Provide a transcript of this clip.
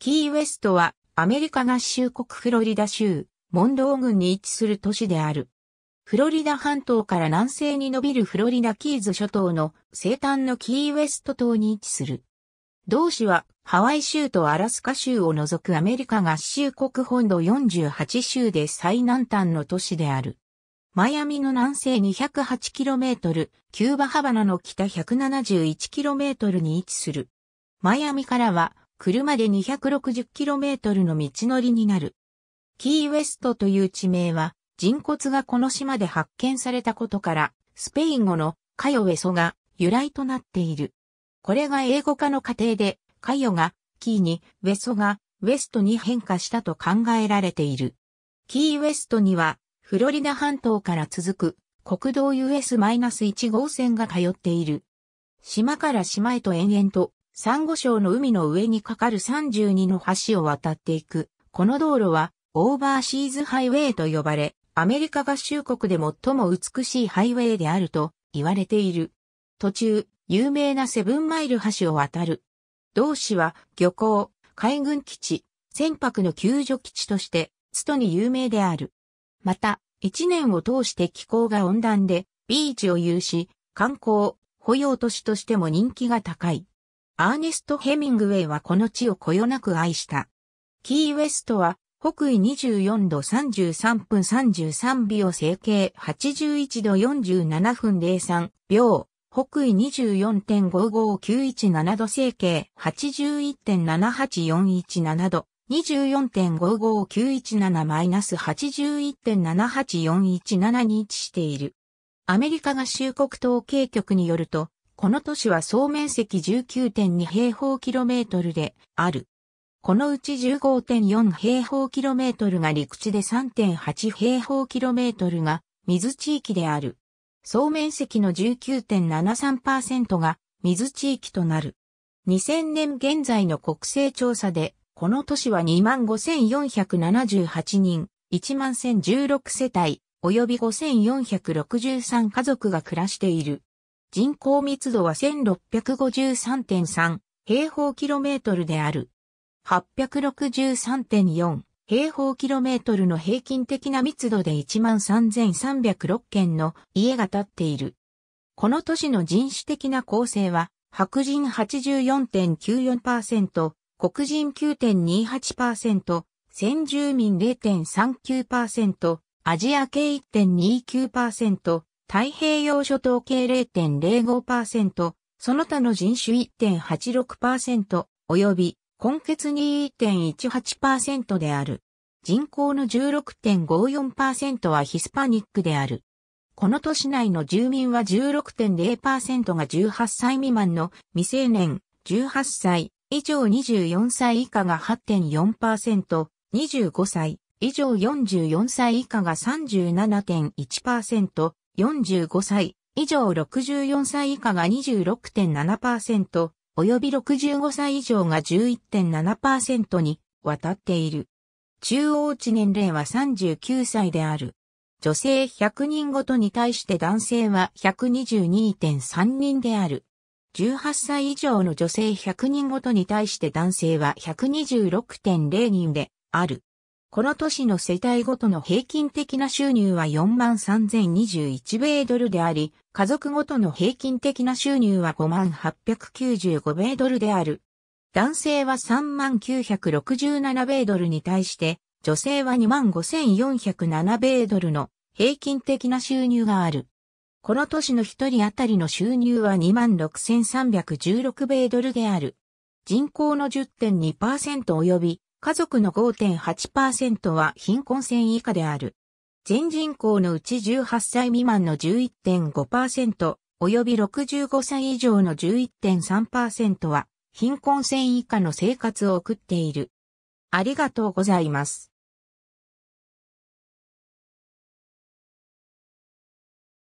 キーウェストはアメリカ合衆国フロリダ州、モンロー郡に位置する都市である。フロリダ半島から南西に伸びるフロリダキーズ諸島の西端のキーウェスト島に位置する。同市はハワイ州とアラスカ州を除くアメリカ合衆国本土48州で最南端の都市である。マイアミの南西 208km、キューバハバナの北 171km に位置する。マイアミからは車で 260km の道のりになる。キーウェストという地名は、人骨がこの島で発見されたことから、スペイン語のカヨウェソが由来となっている。これが英語化の過程で、カヨがキーに、ウェソがウェストに変化したと考えられている。キーウェストには、フロリダ半島から続く国道 US-1 号線が通っている。島から島へと延々と珊瑚礁の海の上に架かる32の橋を渡っていく。この道路は、オーバーシーズハイウェイと呼ばれ、アメリカ合衆国で最も美しいハイウェイであると言われている。途中、有名なセブンマイル橋を渡る。同市は漁港、海軍基地、船舶の救助基地として、ストに有名である。また、一年を通して気候が温暖で、ビーチを有し、観光、保養都市としても人気が高い。アーネスト・ヘミングウェイはこの地をこよなく愛した。キーウェストは北緯24度33分33秒整形81度47分03秒、北緯24.55917度整形81.78417度、24.55917-81.78417に位置している。アメリカ合衆国統計局によると、この都市は総面積19.2平方キロメートルである。このうち15.4平方キロメートルが陸地で3.8平方キロメートルが水地域である。総面積の19.73%が水地域となる。2000年現在の国勢調査で、この都市は25,478人、11,016世帯、及び5,463家族が暮らしている。人口密度は1653.3平方キロメートルである。863.4平方キロメートルの平均的な密度で13,306軒の家が建っている。この都市の人種的な構成は、白人84.94%、黒人9.28%、先住民0.39%、アジア系1.29%、太平洋諸島系0.05%、その他の人種1.86%、及び、根血2 1 8である。人口の16.54%はヒスパニックである。この都市内の住民は16.0%が18歳未満の未成年、18歳以上24歳以下が8.4%、25歳以上44歳以下が37.1%、45歳以上64歳以下が26.7%、及び65歳以上が11.7%に渡っている。中央値年齢は39歳である。女性100人ごとに対して男性は122.3人である。18歳以上の女性100人ごとに対して男性は126.0人である。この都市の世帯ごとの平均的な収入は43,021米ドルであり、家族ごとの平均的な収入は5895米ドルである。男性は3967米ドルに対して、女性は25,407米ドルの平均的な収入がある。この年の一人当たりの収入は26,316米ドルである。人口の10.2%及び家族の5.8%は貧困線以下である。全人口のうち18歳未満の11.5%、及び65歳以上の11.3%は貧困線以下の生活を送っている。ありがとうございます。